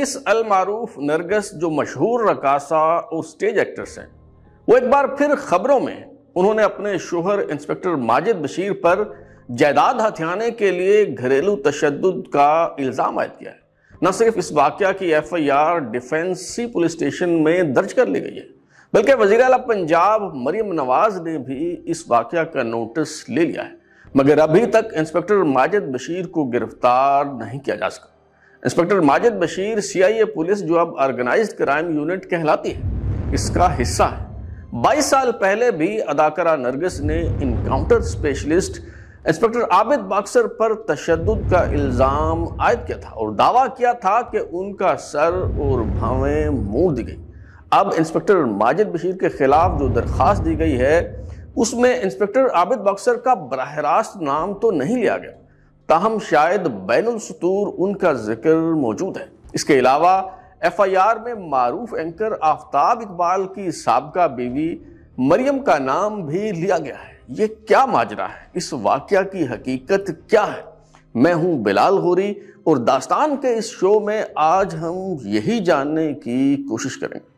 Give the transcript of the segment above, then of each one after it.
नरगिस अलमारूफ नरगस जो मशहूर रकासा और स्टेज एक्ट्रेस हैं वो एक बार फिर खबरों में उन्होंने अपने शोहर इंस्पेक्टर माजिद बशीर पर जायदाद हथियाने के लिए घरेलू तशद का इल्ज़ाम आयद किया है न सिर्फ इस वाक्य की F I R Defence police station में दर्ज कर ली गई है बल्कि वजीर अला पंजाब मरीम नवाज ने भी इस वाक्य का नोटिस ले लिया है मगर अभी तक इंस्पेक्टर माजिद बशीर को गिरफ्तार नहीं किया जा सका inspector Majid Bashir CIA police जो अब ऑर्गेनाइज्ड क्राइम यूनिट कहलाती है इसका हिस्सा है बाईस साल पहले भी अदाकारा नरगिस ने encounter specialist inspector Abid Boxer पर तशद का इल्ज़ाम आयद किया था और दावा किया था कि उनका सर और भावें मूड़ दी गई अब इंस्पेक्टर माजिद बशीर के खिलाफ जो दरख्वास्त दी गई है उसमें इंस्पेक्टर आबिद बक्सर का बरह रास्त नाम तो नहीं लिया गया ताहम शायद बैनसतूर उनका जिक्र मौजूद है इसके अलावा एफ आई आर में मारूफ एंकर आफ्ताब इकबाल की सबका बीवी मरियम का नाम भी लिया गया है ये क्या माजरा है इस वाक़ की हकीकत क्या है मैं हूं बिलाल होरी और दास्तान के इस शो में आज हम यही जानने की कोशिश करेंगे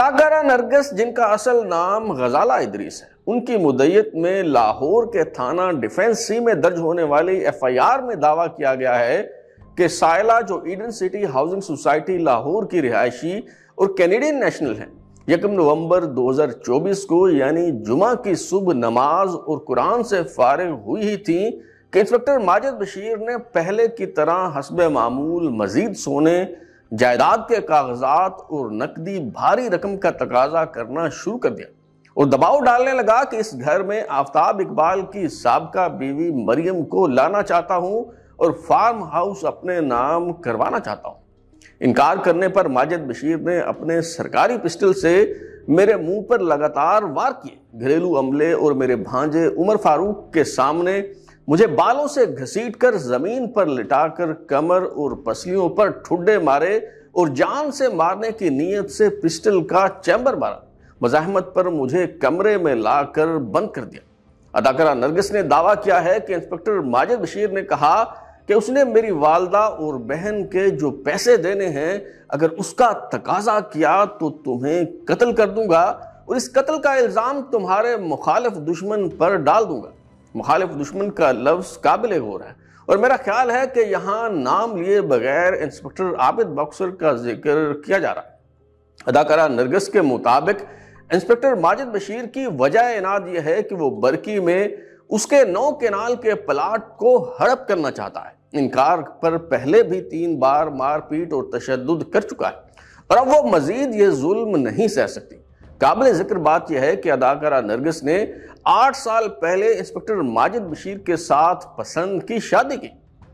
अदाकारा नरगस जिनका असल नाम गजाला इदरीस है उनकी मुदैत में लाहौर के थाना डिफेंस सी में दर्ज होने वाली एफ आई आर में दावा किया गया है कि सायला जो Eden City housing society Lahore की रिहायशी और कैनेडियन नेशनल है यकम नवंबर 2024 को यानी जुमा की सुबह नमाज और कुरान से फारिग हुई ही थी कि इंस्पेक्टर माजिद बशीर ने पहले की तरह हसब मामूल मजीद सोने जायदाद के कागजात और नकदी भारी रकम का तकाजा करना शुरू कर दिया और दबाव डालने लगा कि इस घर में आफ्ताब इकबाल की सबका बीवी मरियम को लाना चाहता हूं और फार्म हाउस अपने नाम करवाना चाहता हूं इनकार करने पर माजिद बशीर ने अपने सरकारी पिस्टल से मेरे मुंह पर लगातार वार किए घरेलू अमले और मेरे भांजे उमर फारूक के सामने मुझे बालों से घसीटकर जमीन पर लिटाकर कमर और पसलियों पर ठुड्डे मारे और जान से मारने की नीयत से पिस्टल का चैम्बर मारा मजाहमत पर मुझे कमरे में लाकर बंद कर दिया अदाकारा नरगिस ने दावा किया है कि इंस्पेक्टर माजिद बशीर ने कहा कि उसने मेरी वालदा और बहन के जो पैसे देने हैं अगर उसका तकाजा किया तो तुम्हें कत्ल कर दूंगा और इस कत्ल का इल्ज़ाम तुम्हारे मुखालफ दुश्मन पर डाल दूंगा मुखालिफ दुश्मन का लफ्ज़ काबिल गौर है और मेरा ख्याल है कि यहाँ नाम लिए बगैर इंस्पेक्टर आबिद बक्सर का जिक्र किया जा रहा है अदाकारा नरगस के मुताबिक इंस्पेक्टर माजिद बशीर की वजह इनाद यह है कि वो बरकी में उसके नौ केनाल के प्लाट को हड़प करना चाहता है इनकार पर पहले भी तीन बार मारपीट और तशद कर चुका है और अब वो मजीद ये जुल्म नहीं सह सकती काबिल जिक्र बात यह है कि अदाकारा नरगस ने आठ साल पहले इंस्पेक्टर माजिद बशीर के साथ पसंद की शादी की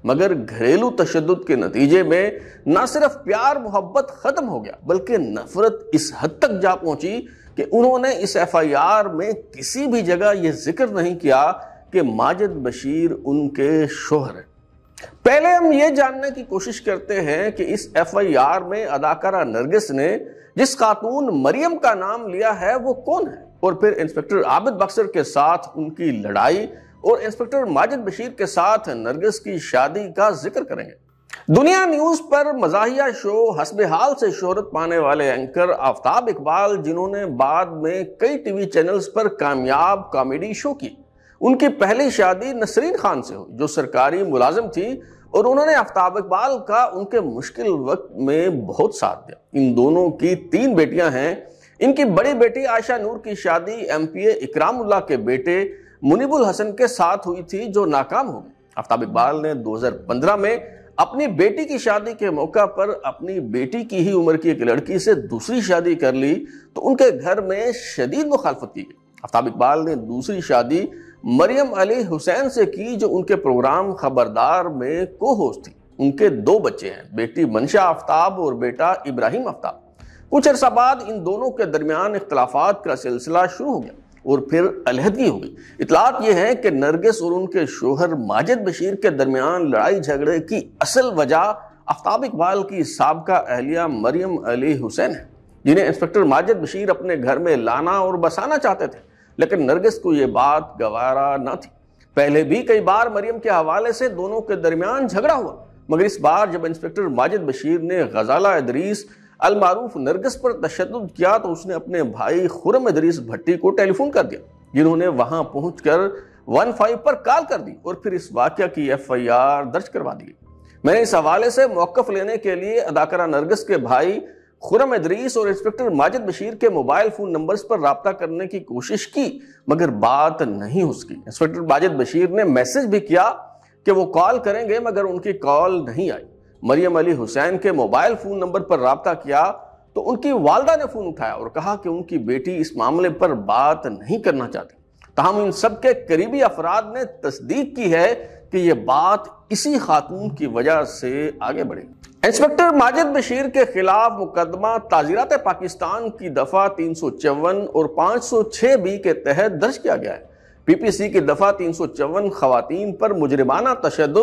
मगर घरेलू तशद के नतीजे में न सिर्फ प्यार मोहब्बत खत्म हो गया बल्कि नफरत इस हद तक जा पहुंची कि उन्होंने इस एफ आई आर में किसी भी जगह यह जिक्र नहीं किया कि माजिद बशीर उनके शोहर हैं पहले हम ये जानने की कोशिश करते हैं कि इस एफ आई आर में अदाकारा नरगिस ने जिस खातून मरियम का नाम लिया है वो कौन है और फिर इंस्पेक्टर आबिद बक्सर के साथ उनकी लड़ाई और इंस्पेक्टर माजिद बशीर के साथ नरगिस की शादी का जिक्र करेंगे दुनिया न्यूज पर मजाहिया शो हसब हाल से शोहरत पाने वाले एंकर आफ्ताब इकबाल जिन्होंने बाद में कई टीवी चैनल्स पर कामयाब कॉमेडी शो की उनकी पहली शादी नसरीन खान से हुई जो सरकारी मुलाजिम थी और उन्होंने आफ्ताब इकबाल का उनके मुश्किल वक्त में बहुत साथ दिया इन दोनों की तीन बेटियां हैं इनकी बड़ी बेटी आयशा नूर की शादी एमपीए इकरामुल्ला के बेटे मुनिबुल हसन के साथ हुई थी जो नाकाम हो गई आफ्ताब इकबाल ने 2015 में अपनी बेटी की शादी के मौका पर अपनी बेटी की ही उम्र की एक लड़की से दूसरी शादी कर ली तो उनके घर में शदीद मुखालफत की गई आफ्ताब इकबाल ने दूसरी शादी मरियम अली हुसैन से की जो उनके प्रोग्राम खबरदार में को होस्ट थी उनके दो बच्चे हैं बेटी मनशा आफ्ताब और बेटा इब्राहिम आफ्ताब कुछ अर्सा बाद इन दोनों के दरमियान इख्तलाफात का सिलसिला शुरू हो गया और फिर अलहदगी हो गई इतलात यह है कि नरगिस और उनके शोहर माजिद बशीर के दरमियान लड़ाई झगड़े की असल वजह आफ्ताब इकबाल की सबका अहलिया मरियम अली हुसैन है जिन्हें इंस्पेक्टर माजिद बशीर अपने घर में लाना और बसाना चाहते थे लेकिन नरगिस को यह बात गवारा ना थी पहले भी कई बार मरियम के हवाले से दोनों के दरमियान झगड़ा हुआ मगर इस बार जब इंस्पेक्टर माजिद बशीर ने गजाला इदरीस अलमारूफ नरगस पर तशद किया तो उसने अपने भाई खुरम दरीस भट्टी को टेलीफोन कर दिया जिन्होंने वहां पहुंचकर कर वन फाइव पर कॉल कर दी और फिर इस वाक्य की एफ आई आर दर्ज करवा दी मैंने इस हवाले से मौकफ लेने के लिए अदाकारा नरगस के भाई खुरम इदरीस और इंस्पेक्टर माजिद बशीर के मोबाइल फ़ोन नंबर्स पर रबता करने की कोशिश की मगर बात नहीं हो सकी इंस्पेक्टर माजिद बशीर ने मैसेज भी किया कि वो कॉल करेंगे मगर उनकी कॉल नहीं आई मरियम अली हुसैन के मोबाइल फ़ोन नंबर पर रबता किया तो उनकी वालदा ने फ़ोन उठाया और कहा कि उनकी बेटी इस मामले पर बात नहीं करना चाहती तहम इन सब के करीबी अफराद ने तस्दीक की है कि यह बात इसी खातून की वजह से आगे बढ़ी इंस्पेक्टर माजिद बशीर के खिलाफ मुकदमा ताजीरात पाकिस्तान की दफा तीन सौ चौवन और पाँच सौ छः बी के तहत दर्ज किया गया है पीपीसी की दफा तीन सौ चौवन खुवान पर मुजरमाना तशद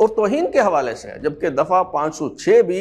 और तोहन के हवाले से है जबकि दफ़ा सौ 506 भी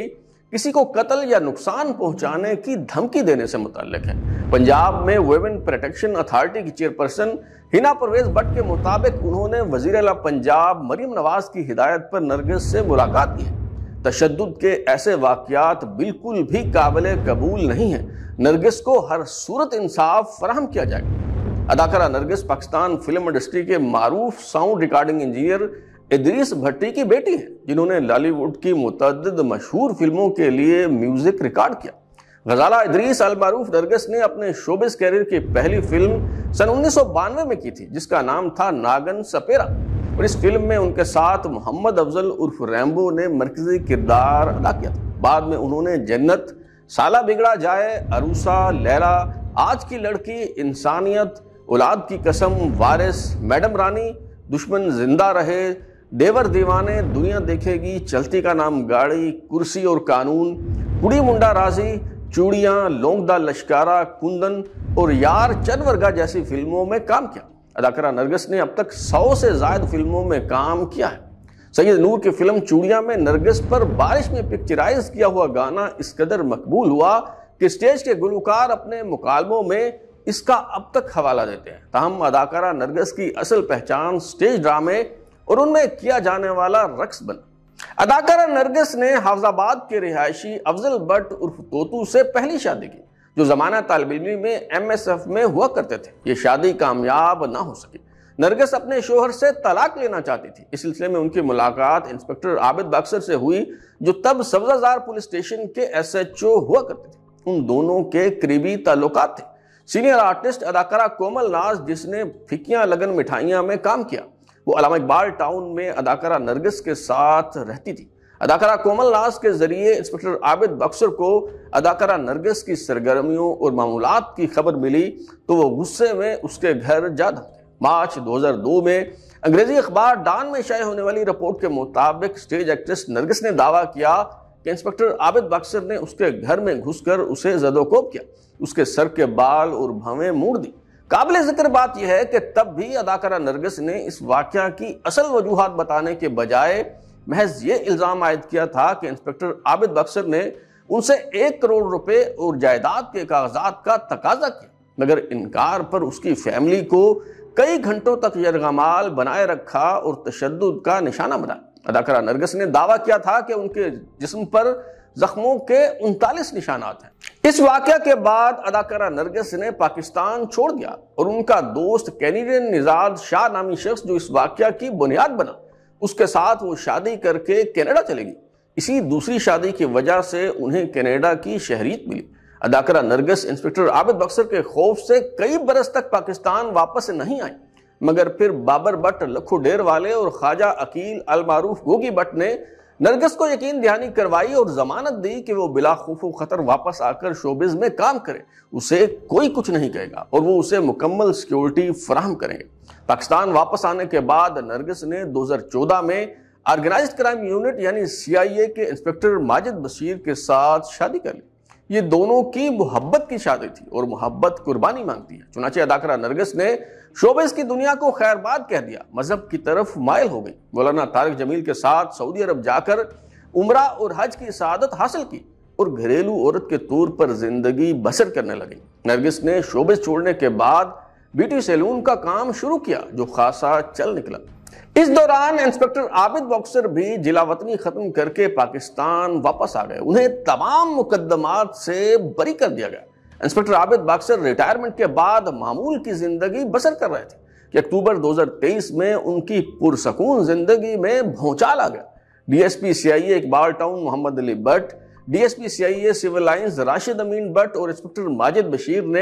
किसी को कत्ल या नुकसान पहुंचाने की धमकी देने से मुतक है पंजाब में वेमेन प्रोटेक्शन अथॉरिटी की चेयरपर्सन हिना परवेज भट्ट के मुताबिक उन्होंने वजीर अला पंजाब मरीम नवाज की हिदायत पर नरगिस से मुलाकात की है तशद के ऐसे वाक़ात बिल्कुल भी काबिल कबूल नहीं है नरगिस को हर सूरत इंसाफ फराहम किया जाएगा अदाकारा नरगिस पाकिस्तान फिल्म इंडस्ट्री के मारूफ sound recording engineer Idrees Bhatti की बेटी है जिन्होंने लॉलीवुड की मुतद मशहूर फिल्मों के लिए म्यूजिक रिकॉर्ड किया गजाला इद्रीस अलमारूफ नरगस ने अपने शोबिस कैरियर की पहली फिल्म सन उन्नीस में की थी जिसका नाम था नागन सपेरा और इस फिल्म में उनके साथ मोहम्मद अफजल उर्फ रैम्बो ने मरकजी किरदार अदा किया था बाद में उन्होंने जन्नत साला बिगड़ा जाए अरूसा लहरा आज की लड़की इंसानियत औलाद की कसम वारिस मैडम रानी दुश्मन जिंदा रहे देवर दीवाने दुनिया देखेगी चलती का नाम गाड़ी कुर्सी और कानून कुड़ी मुंडा राजी चूड़ियाँ लोंगदा लश्कारा कुंदन और यार चनवर्गा जैसी फिल्मों में काम किया अदाकारा नरगस ने अब तक सौ से ज्यादा फिल्मों में काम किया है सैयद नूर की फिल्म चूड़िया में नरगिस पर बारिश में पिक्चराइज किया हुआ गाना इस कदर मकबूल हुआ कि स्टेज के गुलकार अपने मुकालमों में इसका अब तक हवाला देते हैं तहम अदाकारा नरगिस की असल पहचान स्टेज ड्रामे और उनमें किया जाने वाला रक्स बना अदाकारा नरगिस ने हाफजाबाद के रिहायशी अफजल भट्ट उर्फ तोतू से पहली शादी की जो जमाना तालबिली में एम एस एफ में हुआ करते थे ये शादी कामयाब ना हो सकी नरगिस अपने शोहर से तलाक लेना चाहती थी इस सिलसिले में उनकी मुलाकात इंस्पेक्टर आबिद बक्सर से हुई जो तब सब्जाजार पुलिस स्टेशन के एस एच ओ हुआ करते थे उन दोनों के करीबी ताल्लुक थे सीनियर आर्टिस्ट अदाकारा कोमल नाज जिसने फिकियां लगन मिठाइयां में काम किया वो अलामा इकबाल टाउन में अदाकारा नरगिस के साथ रहती थी अदाकारा कोमल नाज के जरिए इंस्पेक्टर आबिद बक्सर को अदाकारा नरगिस की सरगर्मियों और मामूलत की खबर मिली तो वह गुस्से में उसके घर जा धमके मार्च 2002 में अंग्रेजी अखबार डान में शाये होने वाली रिपोर्ट के मुताबिक स्टेज एक्ट्रेस नरगिस ने दावा किया कि इंस्पेक्टर आबिद बक्सर ने उसके घर में घुसकर उसे जदोकोप किया उसके सर के बाल और भवें मूड़ दी काबिल जिक्र बात यह है कि तब भी अदाकारा नरगिस ने इस वाक्य की असल वजूहत बताने के बजाय महज ये इल्ज़ाम आयद किया था कि इंस्पेक्टर आबिद बक्सर ने उनसे एक करोड़ रुपए और जायदाद के कागजात का तकाजा किया मगर इनकार पर उसकी फैमिली को कई घंटों तक यरगमाल बनाए रखा और तशद का निशाना बना अदाकारा नरगिस ने दावा किया था कि उनके जिसम पर जख्मों के उनतालीस निशानात हैं इस वाक्य के बाद अदाकारा नरगिस ने पाकिस्तान छोड़ दिया और उनका दोस्त कैनेडियन निजाद शाह नामी शख्स जो इस वाक्य की बुनियाद बना उसके साथ वो शादी करके कनाडा चले गई इसी दूसरी शादी की वजह से उन्हें कनाडा की शहरीत मिली अदाकारा नरगिस इंस्पेक्टर आबिद बक्सर के खौफ से कई बरस तक पाकिस्तान वापस नहीं आई मगर फिर बाबर भट्ट लखू डेर वाले और ख्वाजा अकील अलमारूफ गोगी भट्ट ने नरगस को यकीन दहानी करवाई और जमानत दी कि वो बिला खौफ खतर वापस आकर शोबिज में काम करे उसे कोई कुछ नहीं कहेगा और वो उसे मुकम्मल सिक्योरिटी फराहम करेंगे पाकिस्तान वापस आने के बाद नरगिस ने 2014 में ऑर्गेनाइज क्राइम यूनिट यानी सीआईए के इंस्पेक्टर माजिद बशीर के साथ शादी कर ली ये दोनों की मोहब्बत की शादी थी और मोहब्बत कुर्बानी मांगती है चुनाचे अदाकारा नरगस ने शोबेस की दुनिया को खैरबाद कह दिया मजहब की तरफ मायल हो गई मौलाना तारक जमील के साथ सऊदी अरब जाकर उमरा और हज की शहादत हासिल की और घरेलू औरत के तौर पर जिंदगी बसर करने लगी नरगिस ने शोबे छोड़ने के बाद ब्यूटी सैलून का काम शुरू किया जो खासा चल निकला इस दौरान इंस्पेक्टर आबिद बॉक्सर भी जिला वतनी खत्म करके पाकिस्तान वापस आ गए उन्हें तमाम मुकदमात से बरी कर दिया गया इंस्पेक्टर आबिद बॉक्सर रिटायरमेंट के बाद मामूल की जिंदगी बसर कर रहे थे कि अक्टूबर 2023 में उनकी पुरसकून जिंदगी में भौचाल आ गया DSP CIA Iqbal Town Mohammad Ali Bhatt DSP CIA civil lines Rashid Amin Bhatt और इंस्पेक्टर माजिद बशीर ने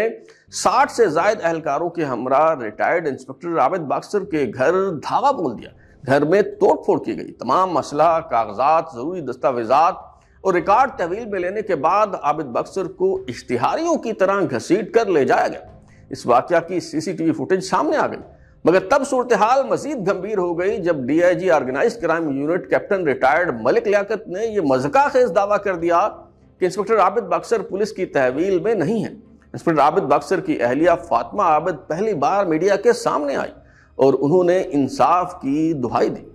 60 से जायद अहलकारों के हमरा रिटायर्ड इंस्पेक्टर आबिद बाक्सर के घर धावा बोल दिया घर में तोड़फोड़ की गई तमाम मसला कागजात जरूरी दस्तावेजात और रिकॉर्ड तहवील में लेने के बाद आबिद बक्सर को इश्तिहारियों की तरह घसीट कर ले जाया गया इस वाक्य की सीसीटीवी फुटेज सामने आ गई मगर तब सूरत हाल मजीद गंभीर हो गई जब D I G organise crime unit captain retired Malik Liaquat ने यह मजका खेज दावा कर दिया कि इंस्पेक्टर आबिद बक्सर पुलिस की तहवील में नहीं है इंस्पेक्टर आबिद बक्सर की अहलिया फातमा आबिद पहली बार मीडिया के सामने आई और उन्होंने इंसाफ की दुहाई दी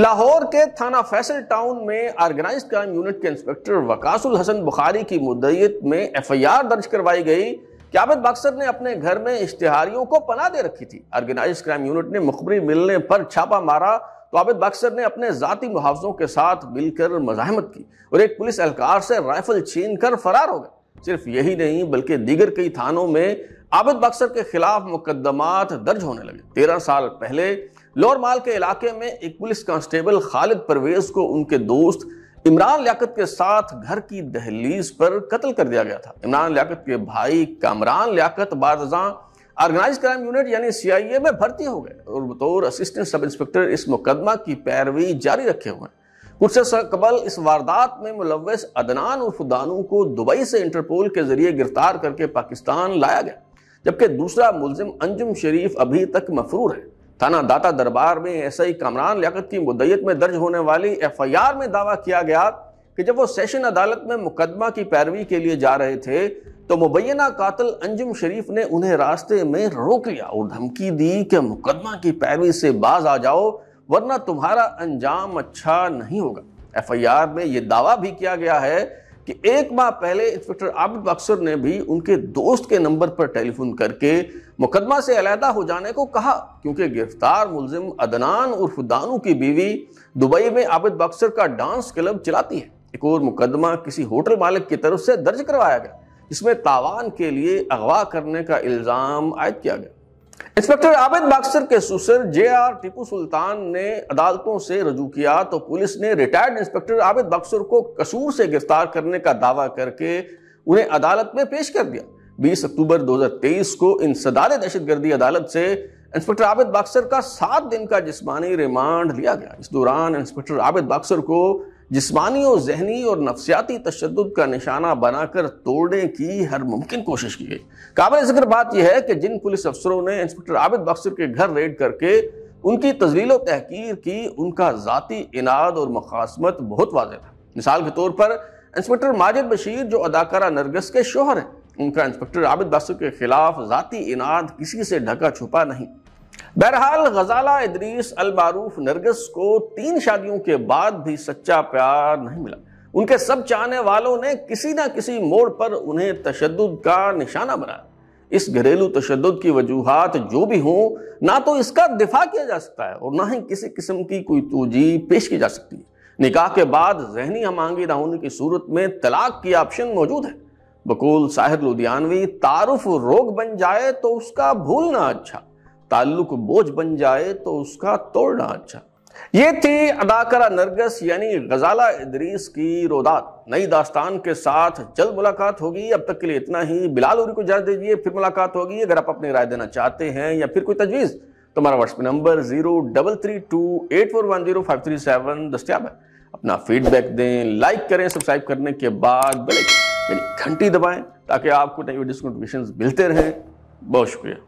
लाहौर के थाना फैसल टाउन में ऑर्गेनाइज क्राइम यूनिट के इंस्पेक्टर वकासुल हसन बुखारी की मुद्दत में एफ आई आर दर्ज करवाई गई क्याबत बक्सर ने अपने घर में इश्तिहारियों को पना दे रखी थी ऑर्गेनाइज क्राइम यूनिट ने मुखबरी मिलने पर छापा मारा तो आबिद बक्सर ने अपने जाति मुहावजों के साथ मिलकर मजामत की और एक पुलिस एहलकार से राइफल छीन कर फरार हो गए सिर्फ यही नहीं बल्कि दीगर कई थानों में आबिद बक्सर के खिलाफ मुकदमात दर्ज होने लगे तेरह साल पहले लोअर माल के इलाके में एक पुलिस कांस्टेबल खालिद परवेज को उनके दोस्त इमरान लियाकत के साथ घर की दहलीज पर कत्ल कर दिया गया था इमरान लियाकत के भाई कामरान लियाकत बारजा ऑर्गेनाइज क्राइम यूनिट यानी सीआईए में भर्ती हो गए और बतौर असिस्टेंट सब इंस्पेक्टर इस मुकदमा की पैरवी जारी रखे हुए हैं कुछ से कबल इस वारदात में मुलवस अदनान उर्फ दानू को दुबई से इंटरपोल के जरिए गिरफ्तार करके पाकिस्तान लाया गया जबकि दूसरा मुलजिम अंजुम शरीफ अभी तक मफरूर है थाना दाता दरबार में एस आई कामरान लियात की मुदैत में दर्ज होने वाली एफ आई आर में दावा किया गया कि जब वो सेशन अदालत में मुकदमा की पैरवी के लिए जा रहे थे तो मुबैना कातल अंजुम शरीफ ने उन्हें रास्ते में रोक लिया और धमकी दी कि मुकदमा की पैरवी से बाज आ जाओ वरना तुम्हारा अंजाम अच्छा नहीं होगा एफ आई आर में यह दावा भी किया गया है कि एक माह पहले इंस्पेक्टर आबिद बक्सर ने भी उनके दोस्त के नंबर पर टेलीफोन करके मुकदमा से अलहदा हो जाने को कहा क्योंकि गिरफ्तार मुलजिम अदनान उर्फ दानू की बीवी दुबई में आबिद बक्सर का डांस क्लब चलाती है एक और मुकदमा किसी होटल मालिक की तरफ से दर्ज करवाया गया इसमें तावान के लिए अगवा करने का इल्ज़ाम आयद किया गया इंस्पेक्टर आबिद बाक्सर के सुसर जे आर टीपू सुल्तान ने अदालतों से रजू किया तो पुलिस ने रिटायर्ड इंस्पेक्टर आबिद बाक्सर को कसूर से गिरफ्तार करने का दावा करके उन्हें अदालत में पेश कर दिया 20 अक्टूबर 2023 को इन सदार दहशतगर्दी अदालत से इंस्पेक्टर आबिद बाक्सर का सात दिन का जिस्मानी रिमांड लिया गया इस दौरान इंस्पेक्टर आबिद बाक्सर को जिसमानी और जहनी और नफसियाती तशद का निशाना बनाकर तोड़ने की हर मुमकिन कोशिश की गई काबिल जिक्र बात यह है कि जिन पुलिस अफसरों ने इंस्पेक्टर आबिद बक्सर के घर रेड करके उनकी तजलील तहकीर की उनका जतीी इनाद और मखासमत बहुत वाज था मिसाल के तौर पर इंस्पेक्टर माजिद बशीर जो अदाकारा नरगस के शोहर हैं उनका इंस्पेक्टर आबिद बख्सर के खिलाफ ज़ाती इनाद किसी से ढका छुपा नहीं बहरहाल गजाला इदरीस अलमारूफ नरगस को तीन शादियों के बाद भी सच्चा प्यार नहीं मिला उनके सब चाहने वालों ने किसी ना किसी मोड़ पर उन्हें तशद का निशाना बनाया इस घरेलू तशद की वजूहत जो भी हों ना तो इसका दिफा किया जा सकता है और ना ही किसी किस्म की कोई तोजी पेश की जा सकती है निकाह के बाद जहनी हमांगी ना होने की सूरत में तलाक की ऑप्शन मौजूद है बकूल साहिर लुधियानवी तारुफ रोग बन जाए तो उसका भूलना अच्छा ताल्लुक बोझ बन जाए तो उसका तोड़ना अच्छा ये थी अदाकारा नरगस यानी गजाला इदरीस की रोदात नई दास्तान के साथ जल्द मुलाकात होगी अब तक के लिए इतना ही बिलाल उरी को जा दीजिए फिर मुलाकात होगी अगर आप अपनी राय देना चाहते हैं या फिर कोई तजवीज़ तो हमारा WhatsApp number zero double three two eight four one zero five three seven दस्तियाब है अपना फीडबैक दें लाइक करें सब्सक्राइब करने के बाद घंटी दबाएं ताकि आपको नई वीडियो नोटिफिकेशन मिलते रहें बहुत शुक्रिया